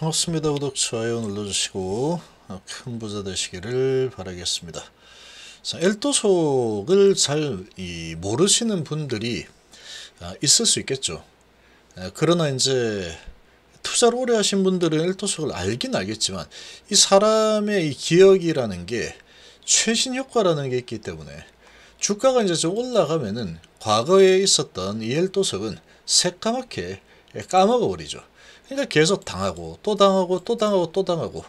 반갑습니다. 구독, 좋아요 눌러주시고 어, 큰 부자 되시기를 바라겠습니다. 자, 엘도속을 잘 이, 모르시는 분들이 아, 있을 수 있겠죠. 아, 그러나 이제 투자를 오래 하신 분들은 엘도속을 알긴 알겠지만 이 사람의 이 기억이라는 게 최신 효과라는 게 있기 때문에 주가가 이제 좀 올라가면은 과거에 있었던 이 엘도석은 새까맣게 까먹어버리죠. 그러니까 계속 당하고 또 당하고 또 당하고 또 당하고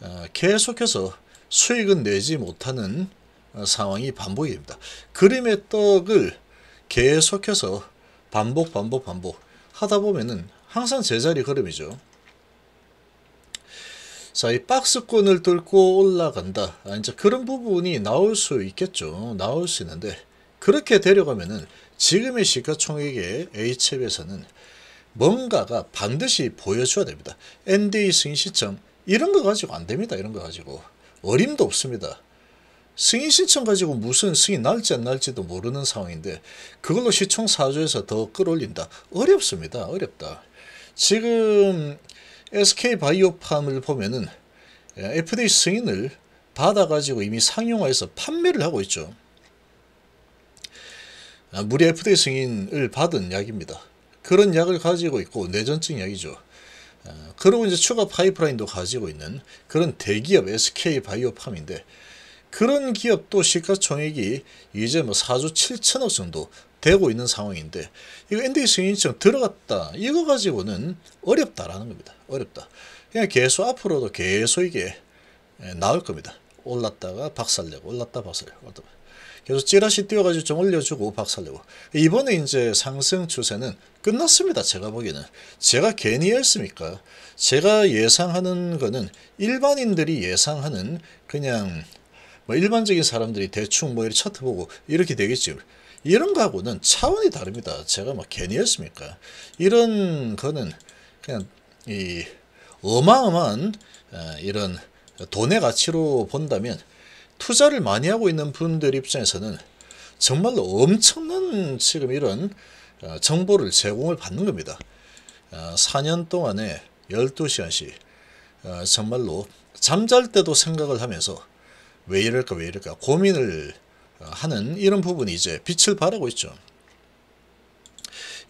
어, 계속해서 수익은 내지 못하는 어, 상황이 반복입니다 그림의 떡을 계속해서 반복 반복 반복 하다 보면은 항상 제자리 걸음이죠. 자, 이 박스권을 뚫고 올라간다. 아, 이제 그런 부분이 나올 수 있겠죠. 나올 수 있는데 그렇게 데려가면은 지금의 시가총액의 H앱에서는 뭔가가 반드시 보여줘야 됩니다. NDA 승인 신청 이런 거 가지고 안 됩니다. 이런 거 가지고 어림도 없습니다. 승인 신청 가지고 무슨 승인 날지 안 날지도 모르는 상황인데 그걸로 시청 사주에서 더 끌어올린다. 어렵습니다. 어렵다. 지금 SK 바이오팜을 보면은 예, FDA 승인을 받아가지고 이미 상용화해서 판매를 하고 있죠. 아, 무리 FDA 승인을 받은 약입니다. 그런 약을 가지고 있고 뇌전증 약이죠. 어, 그리고 이제 추가 파이프라인도 가지고 있는 그런 대기업 SK 바이오팜인데 그런 기업도 시가총액이 이제 뭐 4조 7천억 정도 되고 있는 상황인데 이거 NDA 승인청 들어갔다 이거 가지고는 어렵다라는 겁니다. 어렵다. 그냥 계속 앞으로도 계속 이게 예, 나올 겁니다. 올랐다가 박살내고 올랐다 박살내고 계속 찌라시 띄워가지고 좀 올려주고 박살내고 이번에 이제 상승 추세는 끝났습니다. 제가 보기에는 제가 괜히 했습니까? 제가 예상하는 거는 일반인들이 예상하는 그냥 뭐 일반적인 사람들이 대충 뭐 이렇게 차트 보고 이렇게 되겠죠. 이런 거하고는 차원이 다릅니다. 제가 막 괜히 했습니까? 이런 거는 그냥 이 어마어마한 어, 이런 돈의 가치로 본다면 투자를 많이 하고 있는 분들 입장에서는 정말로 엄청난 지금 이런 어, 정보를 제공을 받는 겁니다. 4년 어, 동안에 12시간씩 어, 정말로 잠잘 때도 생각을 하면서 왜 이럴까 왜 이럴까 고민을 하는 이런 부분이 이제 빛을 발하고 있죠.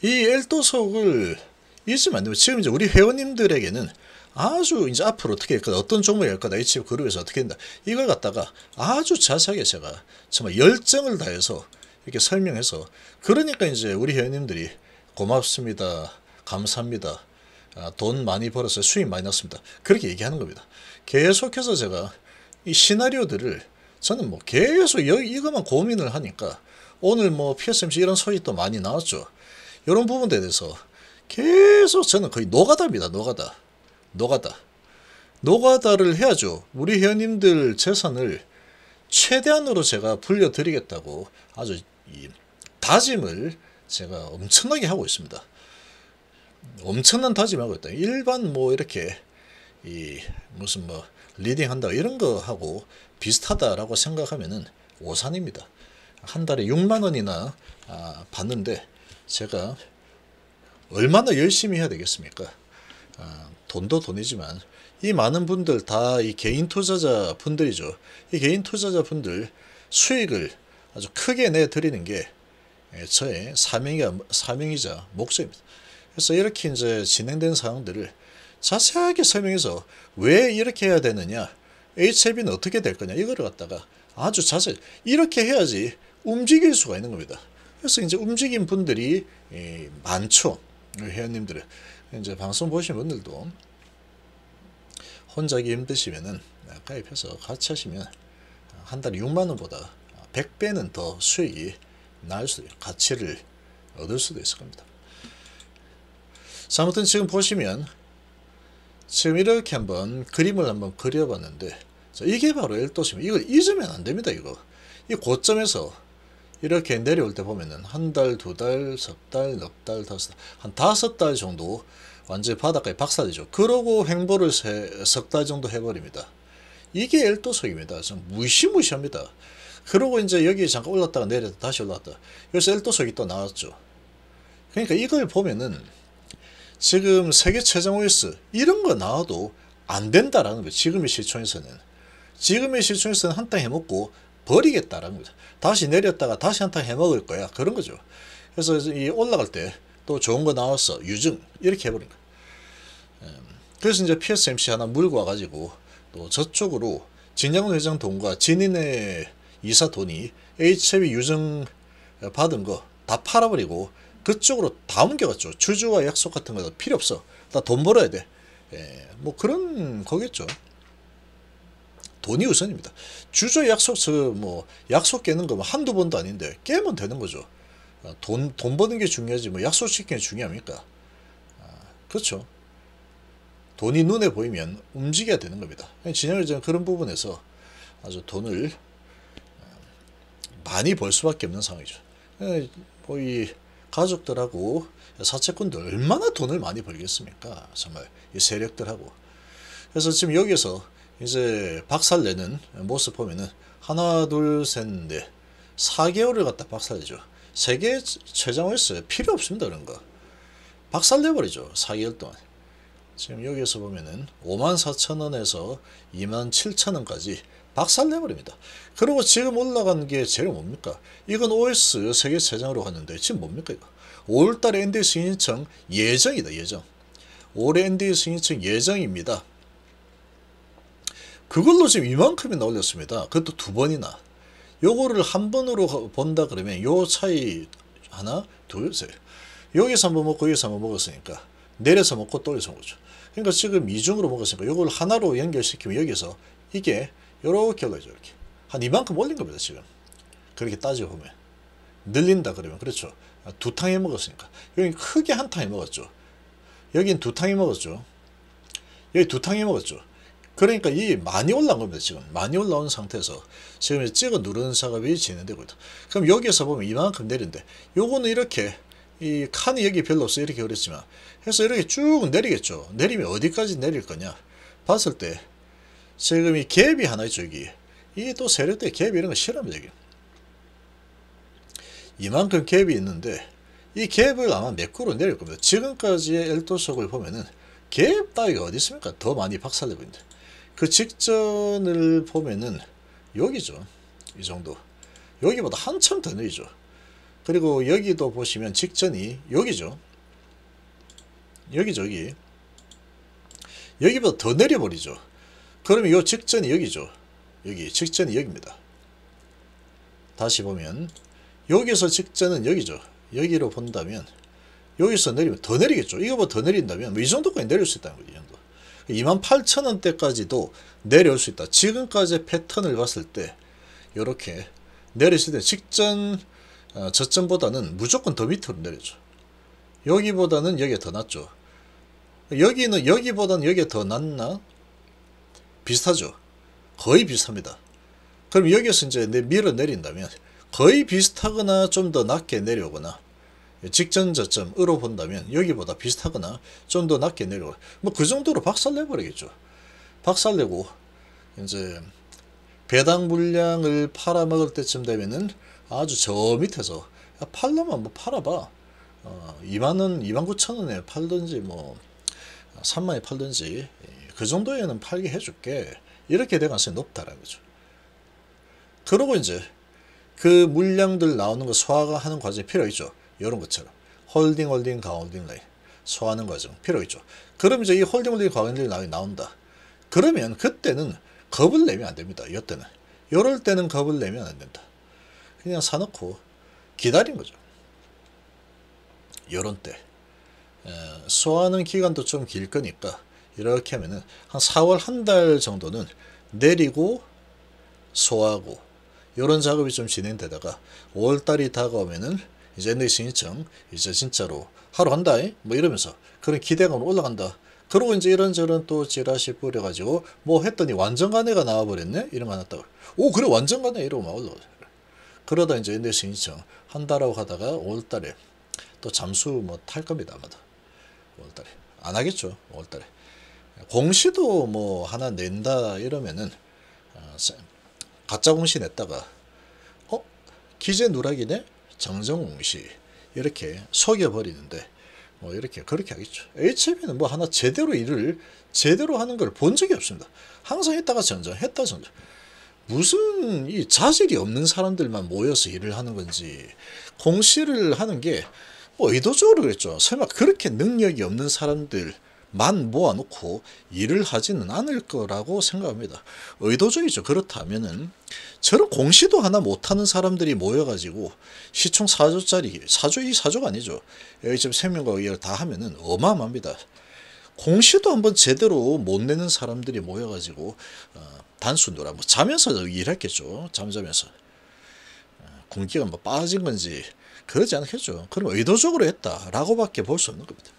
이 엘도석을 잊으면 안 되고 지금 이제 우리 회원님들에게는 아주 이제 앞으로 어떻게 할까 그 어떤 종목이 할 거다, HF 그룹에서 어떻게 된다. 이걸 갖다가 아주 자세하게 제가 정말 열정을 다해서 이렇게 설명해서 그러니까 이제 우리 회원님들이 고맙습니다. 감사합니다. 아, 돈 많이 벌어서 수익 많이 났습니다. 그렇게 얘기하는 겁니다. 계속해서 제가 이 시나리오들을 저는 뭐 계속 여, 이것만 고민을 하니까 오늘 뭐 PSMC 이런 소식도 많이 나왔죠. 이런 부분에 대해서 계속 저는 거의 노가다입니다. 노가다. 노가다. 노가다를 해야죠. 우리 회원님들 재산을 최대한으로 제가 불려드리겠다고 아주 다짐을 제가 엄청나게 하고 있습니다. 엄청난 다짐하고 있다. 일반 뭐 이렇게 이 무슨 뭐 리딩한다 이런 거 하고 비슷하다라고 생각하면은 오산입니다. 한 달에 6만 원이나 아, 받는데 제가 얼마나 열심히 해야 되겠습니까? 아, 돈도 돈이지만 이 많은 분들 다 이 개인 투자자 분들이죠. 이 개인 투자자 분들 수익을 아주 크게 내드리는 게 예, 저의 사명이, 사명이자 목적입니다. 그래서 이렇게 이제 진행된 사항들을 자세하게 설명해서 왜 이렇게 해야 되느냐, HIV는 어떻게 될 거냐, 이거를 갖다가 아주 자세, 이렇게 해야지 움직일 수가 있는 겁니다. 그래서 이제 움직인 분들이 많죠. 회원님들은 이제 방송 보신 분들도 혼자 하기 힘드시면은 가입해서 같이 하시면 한 달에 6만 원보다 100배는 더 수익이 날 수, 도 있고 가치를 얻을 수도 있을 겁니다. 자, 아무튼 지금 보시면 지금 이렇게 한번 그림을 한번 그려봤는데 자, 이게 바로 엘도시입니다. 이거 잊으면 안 됩니다. 이거 이 고점에서 이렇게 내려올 때 보면은 한 달, 두 달, 석 달, 넉 달, 다섯 달, 한 다섯 달 정도 완전히 바닷가에 박살이죠. 그러고 횡보를 석 달 정도 해버립니다. 이게 엘도석입니다. 좀 무시무시합니다. 그러고 이제 여기 잠깐 올랐다가 내려다 다시 올랐다. 그래서 엘도석이 또 나왔죠. 그러니까 이걸 보면은 지금 세계 최장 OS 이런 거 나와도 안 된다라는 거예요. 지금의 시총에서는. 지금의 시총에서는 한 땅 해먹고 버리겠다라는 거죠. 다시 내렸다가 다시 한탕 해먹을 거야. 그런 거죠. 그래서 이 올라갈 때 또 좋은 거 나왔어. 유증. 이렇게 해버린 거야. 음, 그래서 이제 PSMC 하나 물고 와가지고 또 저쪽으로 진양훈 회장 돈과 진인의 이사 돈이 HB 유증 받은 거 다 팔아버리고 그쪽으로 다 옮겨갔죠. 주주와 약속 같은 거 필요 없어. 나돈 벌어야 돼. 예, 뭐 그런 거겠죠. 돈이 우선입니다. 주저 약속서 뭐 약속 깨는 거뭐 한두 번도 아닌데 깨면 되는 거죠. 어, 돈, 돈 버는 게 중요하지 뭐 약속 지키는 게 중요합니까? 아, 그렇죠. 돈이 눈에 보이면 움직여야 되는 겁니다. 진영이전 그런 부분에서 아주 돈을 어, 많이 벌 수밖에 없는 상황이죠. 예, 뭐이 가족들하고 사채꾼들 얼마나 돈을 많이 벌겠습니까? 정말 이 세력들하고. 그래서 지금 여기서 이제 박살내는 모습 보면은 하나 둘 셋 넷 4개월을 갖다 박살내죠. 세계 최장호였 필요 없습니다. 그런 거. 박살내버리죠. 4개월 동안. 지금 여기에서 보면은 5 4 0원에서2 7 0원까지 박살내버립니다. 그리고 지금 올라간 게 제일 뭡니까? 이건 OS 세계 최장으로 갔는데 지금 뭡니까 이거? 5월달에 NDA 승청 예정이다. 예정. 올해 NDA 승청 예정입니다. 그걸로 지금 이만큼이나 올렸습니다. 그것도 두 번이나. 요거를 한 번으로 본다 그러면 요 차이 하나, 둘, 셋. 여기서 한번 먹고 여기서 한번 먹었으니까 내려서 먹고 또 올려서 먹죠. 그러니까 지금 이중으로 먹었으니까 요걸 하나로 연결시키면 여기서 이게 요렇게 올라죠 이렇게. 한 이만큼 올린 겁니다. 지금. 그렇게 따져보면. 늘린다 그러면 그렇죠. 아, 두 탕에 먹었으니까. 여긴 크게 한 탕에 먹었죠. 여긴 두 탕에 먹었죠. 여기 두 탕에 먹었죠. 그러니까 이 많이 올라온 겁니다. 지금 많이 올라온 상태에서 지금 찍어 누르는 작업이 진행되고 있다. 그럼 여기에서 보면 이만큼 내린데 요거는 이렇게 이 칸이 여기 별로 없어 이렇게 그랬지만 해서 이렇게 쭉 내리겠죠. 내리면 어디까지 내릴 거냐 봤을 때 지금 이 갭이 하나 있죠 여기 이또 세력대 갭 이런 거 싫어합니다 여기 이만큼 갭이 있는데 이 갭을 아마 매꾸로 내릴 겁니다. 지금까지의 엘도석을 보면은 갭 따위가 어디 있습니까? 더 많이 박살내고 있는데 그 직전을 보면은 여기죠. 이 정도. 여기보다 한참 더 느리죠. 그리고 여기도 보시면 직전이 여기죠. 여기저기 여기보다 더 내려버리죠. 그러면 이 직전이 여기죠. 여기 직전이 여기입니다. 다시 보면 여기서 직전은 여기죠. 여기로 본다면 여기서 내리면 더 내리겠죠. 이거보다 더 내린다면 뭐이 정도까지 내릴 수 있다는 거죠. 28,000원대까지도 내려올 수 있다. 지금까지의 패턴을 봤을 때 이렇게 내리실 때 직전 어, 저점보다는 무조건 더 밑으로 내려줘. 여기보다는 여기가 더낮죠 여기는 여기보다는 여기가 더낮나 비슷하죠. 거의 비슷합니다. 그럼 여기서 이제 밀어 내린다면 거의 비슷하거나 좀 더 낮게 내려오거나 직전 저점으로 본다면 여기보다 비슷하거나 좀 더 낮게 내려 뭐그 정도로 박살내버리겠죠. 박살내고 이제 배당 물량을 팔아먹을 때쯤 되면은 아주 저 밑에서 야, 팔려면 뭐 팔아봐. 어, 2만원, 2만 9천원에 팔든지 뭐 3만에 팔든지 그 정도에는 팔게 해줄게. 이렇게 될 가능성이 높다라는 거죠. 그러고 이제 그 물량들 나오는 거 소화하는 과정이 필요하죠. 이런 것처럼 홀딩 홀딩 가홀딩 라인 소화하는 과정 필요 있죠. 그럼 이제 이 홀딩 홀딩 가홀딩 라인이 나온다. 그러면 그때는 겁을 내면 안 됩니다. 이때는 이럴 때는 겁을 내면 안 된다. 그냥 사놓고 기다린 거죠. 이런 때 소화하는 기간도 좀 길 거니까 이렇게 하면은 한 4월 한 달 정도는 내리고 소화하고 이런 작업이 좀 진행되다가 5월달이 다가오면은 이제 엔드 있으 이제 진짜로 하루 한다뭐 이러면서 그런 기대감 올라간다. 그러고 이제 이런저런 또 지라시 뿌려가지고 뭐 했더니 완전간애가 나와버렸네 이런거 안왔다고 오 그래 완전간애 이러고 막 올라오죠. 그러다 이제 엔드 있으 한다라고 하다가 5월달에 또 잠수 뭐 탈 겁니다 아마도 5월달에 안 하겠죠 5월달에 공시도 뭐 하나 낸다 이러면은 어, 가짜 공시 냈다가 어 기재 누락이네 정정웅 씨 이렇게 속여버리는데 뭐 이렇게 그렇게 하겠죠. HB는 뭐 하나 제대로 일을 제대로 하는 걸 본 적이 없습니다. 항상 했다가 전전 했다 전전 무슨 이 자질이 없는 사람들만 모여서 일을 하는 건지 공시를 하는 게 뭐 의도적으로 그랬죠. 설마 그렇게 능력이 없는 사람들 만 모아놓고 일을 하지는 않을 거라고 생각합니다. 의도적이죠. 그렇다면은 저런 공시도 하나 못하는 사람들이 모여가지고 시총 4조짜리, 4조, 이 4조가 아니죠. 여기 지금 3명과 의결 다 하면은 어마어마합니다. 공시도 한번 제대로 못 내는 사람들이 모여가지고 어, 단순도라 뭐 자면서 일했겠죠. 잠자면서. 공기가 어, 뭐 빠진 건지 그러지 않겠죠. 그럼 의도적으로 했다라고밖에 볼 수 없는 겁니다.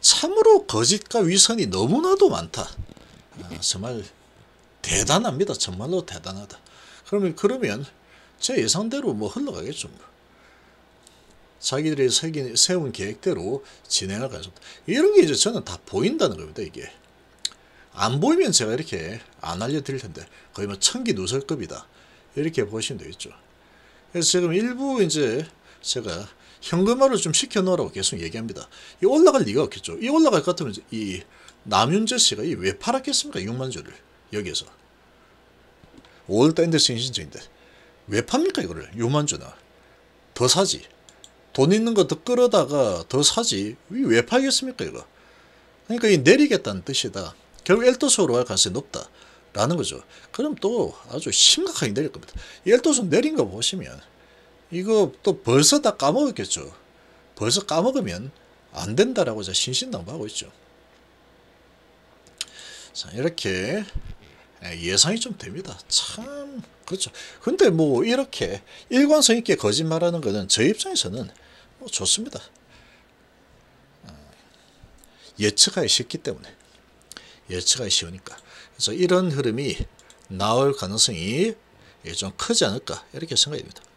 참으로 거짓과 위선이 너무나도 많다. 아, 정말 대단합니다. 정말로 대단하다. 그러면 그러면 제 예상대로 뭐 흘러가겠죠. 뭐. 자기들이 세긴, 세운 계획대로 진행을 가죠. 이런 게 이제 저는 다 보인다는 겁니다. 이게 안 보이면 제가 이렇게 안 알려드릴 텐데 거의 뭐 천기 누설급이다. 이렇게 보시면 되겠죠. 그래서 지금 일부 이제 제가 현금화를 좀 시켜놓으라고 계속 얘기합니다. 이 올라갈 리가 없겠죠. 이 올라갈 것 같으면 이 남윤재 씨가 이 왜 팔았겠습니까? 6만 주를 여기에서 5월달 인덱신증인데왜 팝니까 이거를 6만 주나 더 사지 돈 있는 거 더 끌어다가 더 사지 왜 팔겠습니까 이거 그러니까 이 내리겠다는 뜻이다. 결국 엘도스로 갈 가능성이 높다. 라는 거죠. 그럼 또 아주 심각하게 내릴 겁니다. 엘도스 내린 거 보시면 이거 또 벌써 다 까먹었겠죠. 벌써 까먹으면 안 된다라고 제 신신당부하고 있죠. 자, 이렇게 예, 예상이 좀 됩니다. 참, 그렇죠. 근데 뭐 이렇게 일관성 있게 거짓말하는 것은 저 입장에서는 뭐 좋습니다. 어, 예측하기 쉽기 때문에. 예측하기 쉬우니까. 그래서 이런 흐름이 나올 가능성이 좀 크지 않을까 이렇게 생각이 됩니다.